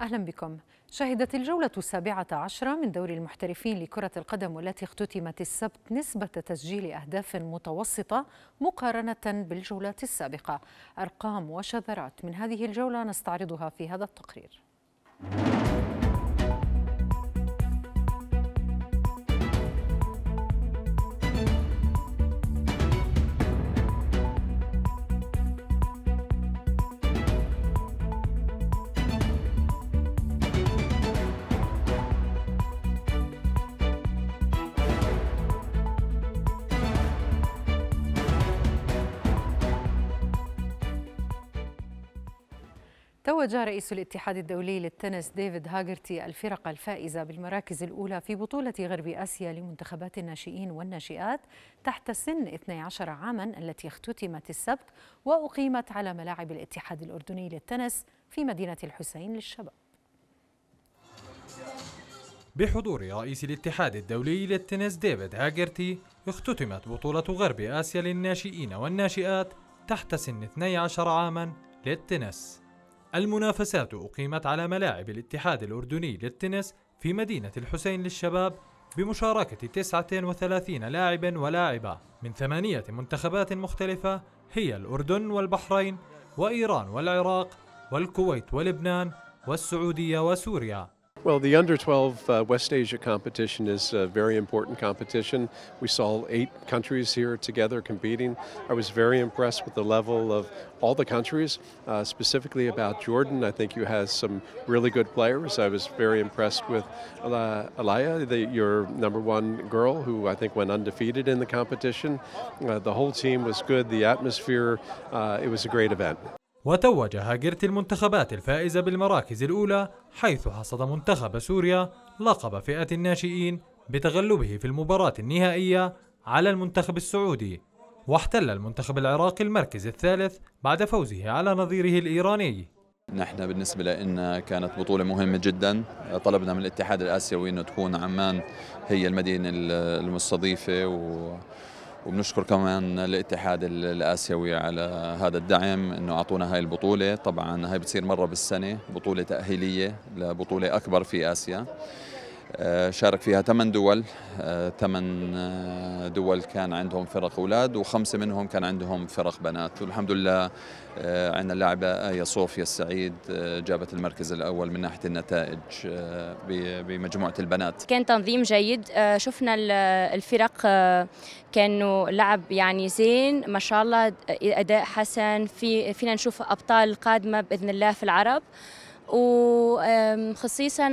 أهلا بكم شهدت الجولة السابعة عشرة من دوري المحترفين لكرة القدم والتي اختتمت السبت نسبة تسجيل أهداف متوسطة مقارنة بالجولات السابقة أرقام وشذرات من هذه الجولة نستعرضها في هذا التقرير توج رئيس الاتحاد الدولي للتنس ديفيد هاجرتي الفرق الفائزة بالمراكز الأولى في بطولة غرب آسيا لمنتخبات الناشئين والناشئات تحت سن 12 عاما التي اختتمت السبت وأقيمت على ملاعب الاتحاد الأردني للتنس في مدينة الحسين للشباب بحضور رئيس الاتحاد الدولي للتنس ديفيد هاجرتي اختتمت بطولة غرب آسيا للناشئين والناشئات تحت سن 12 عاما للتنس المنافسات أقيمت على ملاعب الاتحاد الأردني للتنس في مدينة الحسين للشباب بمشاركة 39 لاعب ولاعبة من ثمانية منتخبات مختلفة هي الأردن والبحرين وإيران والعراق والكويت ولبنان والسعودية وسوريا Well, the under 12 uh, West Asia competition is a very important competition. We saw eight countries here together competing. I was very impressed with the level of all the countries, uh, specifically about Jordan. I think you have some really good players. I was very impressed with uh, Alaya, the, your number one girl, who I think went undefeated in the competition. Uh, the whole team was good, the atmosphere, uh, it was a great event. وتوج هاجرت المنتخبات الفائزة بالمراكز الأولى حيث حصد منتخب سوريا لقب فئة الناشئين بتغلبه في المباراة النهائية على المنتخب السعودي واحتل المنتخب العراقي المركز الثالث بعد فوزه على نظيره الإيراني نحن بالنسبة لنا كانت بطولة مهمة جدا طلبنا من الاتحاد الآسيوي أنه تكون عمان هي المدينة المستضيفة و وبنشكر كمان الاتحاد الاسيوي على هذا الدعم انه اعطونا هاي البطوله طبعا هاي بتصير مره بالسنه بطوله تاهيليه لبطوله اكبر في اسيا آه، شارك فيها ثمان دول آه، ثمان آه، دول كان عندهم فرق اولاد وخمسه منهم كان عندهم فرق بنات والحمد لله عندنا اللاعبه ايه صوفيا السعيد جابت المركز الاول من ناحيه النتائج بمجموعه البنات كان تنظيم جيد شفنا الفرق كانوا لعب يعني زين ما شاء الله اداء حسن في فينا نشوف ابطال قادمه باذن الله في العرب وخصيصا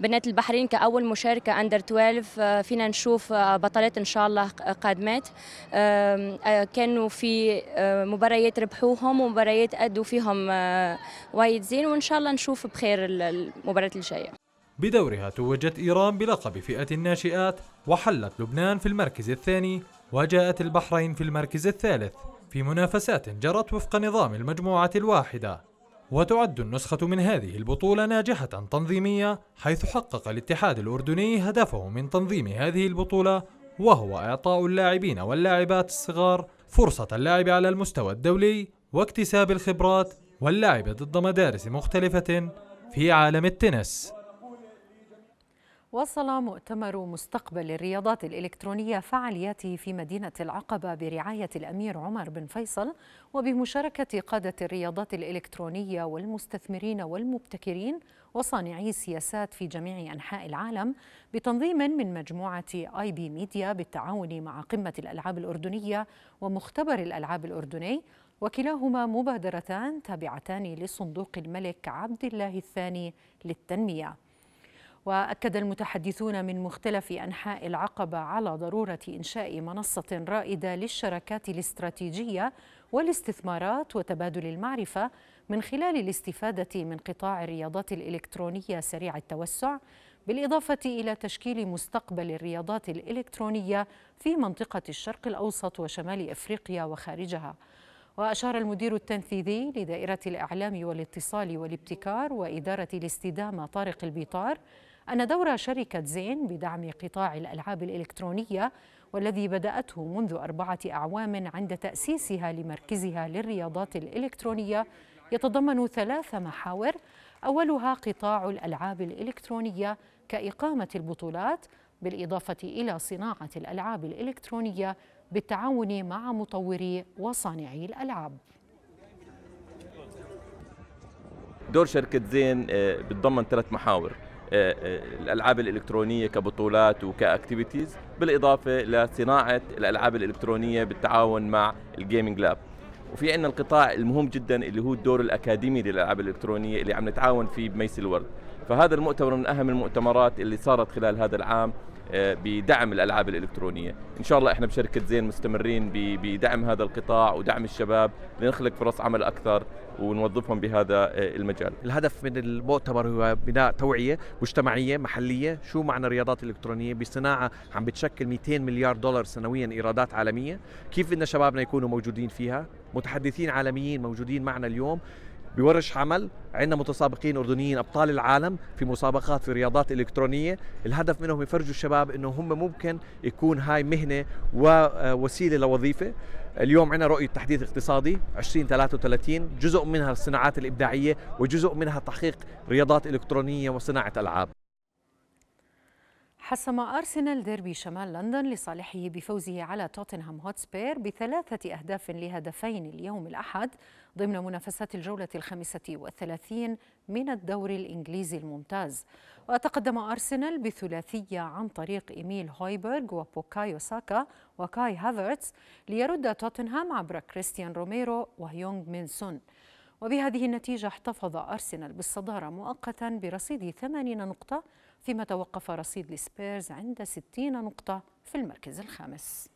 بنات البحرين كأول مشاركة أندر آه، 12 فينا نشوف آه، بطلات إن شاء الله قادمات آه، كانوا في مباريات ربحوهم ومباريات أدوا فيهم وايد زين وإن شاء الله نشوف بخير المباريات الجاية بدورها توجت إيران بلقب فئة الناشئات وحلت لبنان في المركز الثاني وجاءت البحرين في المركز الثالث في منافسات جرت وفق نظام المجموعة الواحدة وتعد النسخة من هذه البطولة ناجحة تنظيمية حيث حقق الاتحاد الأردني هدفه من تنظيم هذه البطولة وهو إعطاء اللاعبين واللاعبات الصغار فرصة اللعب على المستوى الدولي واكتساب الخبرات واللعب ضد مدارس مختلفة في عالم التنس وصل مؤتمر مستقبل الرياضات الإلكترونية فعالياته في مدينة العقبة برعاية الأمير عمر بن فيصل وبمشاركة قادة الرياضات الإلكترونية والمستثمرين والمبتكرين وصانعي السياسات في جميع أنحاء العالم بتنظيم من مجموعة آي بي ميديا بالتعاون مع قمة الألعاب الأردنية ومختبر الألعاب الأردني وكلاهما مبادرتان تابعتان لصندوق الملك عبد الله الثاني للتنميه واكد المتحدثون من مختلف انحاء العقبه على ضروره انشاء منصه رائده للشراكات الاستراتيجيه والاستثمارات وتبادل المعرفه من خلال الاستفاده من قطاع الرياضات الالكترونيه سريع التوسع بالاضافه الى تشكيل مستقبل الرياضات الالكترونيه في منطقه الشرق الاوسط وشمال افريقيا وخارجها وأشار المدير التنفيذي لدائرة الإعلام والاتصال والابتكار وإدارة الاستدامة طارق البيطار أن دور شركة زين بدعم قطاع الألعاب الإلكترونية والذي بدأته منذ أربعة أعوام عند تأسيسها لمركزها للرياضات الإلكترونية يتضمن ثلاث محاور أولها قطاع الألعاب الإلكترونية كإقامة البطولات بالإضافة إلى صناعة الألعاب الإلكترونية بالتعاون مع مطوري وصانعي الألعاب دور شركة زين آه، بتضمن ثلاث محاور آه، آه، الالعاب الالكترونيه كبطولات وكاكتيفيتيز بالاضافه لصناعه الالعاب الالكترونيه بالتعاون مع الجيمنج لاب وفي عندنا القطاع المهم جدا اللي هو الدور الاكاديمي للالعاب الالكترونيه اللي عم نتعاون فيه بميس الورد فهذا المؤتمر من أهم المؤتمرات اللي صارت خلال هذا العام آه، بدعم الالعاب الالكترونيه، ان شاء الله احنا بشركه زين مستمرين بدعم هذا القطاع ودعم الشباب لنخلق فرص عمل اكثر ونوظفهم بهذا آه، المجال. الهدف من المؤتمر هو بناء توعيه مجتمعيه محليه، شو معنى الرياضات الالكترونيه بصناعه عم بتشكل 200 مليار دولار سنويا ايرادات عالميه، كيف بدنا شبابنا يكونوا موجودين فيها؟ متحدثين عالميين موجودين معنا اليوم بورش حمل عندنا متسابقين اردنيين ابطال العالم في مسابقات في رياضات الكترونيه الهدف منهم يفرجوا الشباب انه هم ممكن يكون هاي مهنه ووسيله آه، لوظيفه اليوم عندنا رؤيه تحديث اقتصادي 2033 جزء منها الصناعات الابداعيه وجزء منها تحقيق رياضات الكترونيه وصناعه العاب حسم أرسنال ديربي شمال لندن لصالحه بفوزه على توتنهام هوتسبير بثلاثة أهداف لهدفين اليوم الأحد ضمن منافسات الجولة الخامسة والثلاثين من الدوري الإنجليزي الممتاز وتقدم أرسنال بثلاثية عن طريق إيميل هويبرغ وبوكايو ساكا وكاي هافرتس ليرد توتنهام عبر كريستيان روميرو وهيونغ مينسون وبهذه النتيجة احتفظ أرسنال بالصدارة مؤقتا برصيد 80 نقطة فيما توقف رصيد السبيرز عند 60 نقطة في المركز الخامس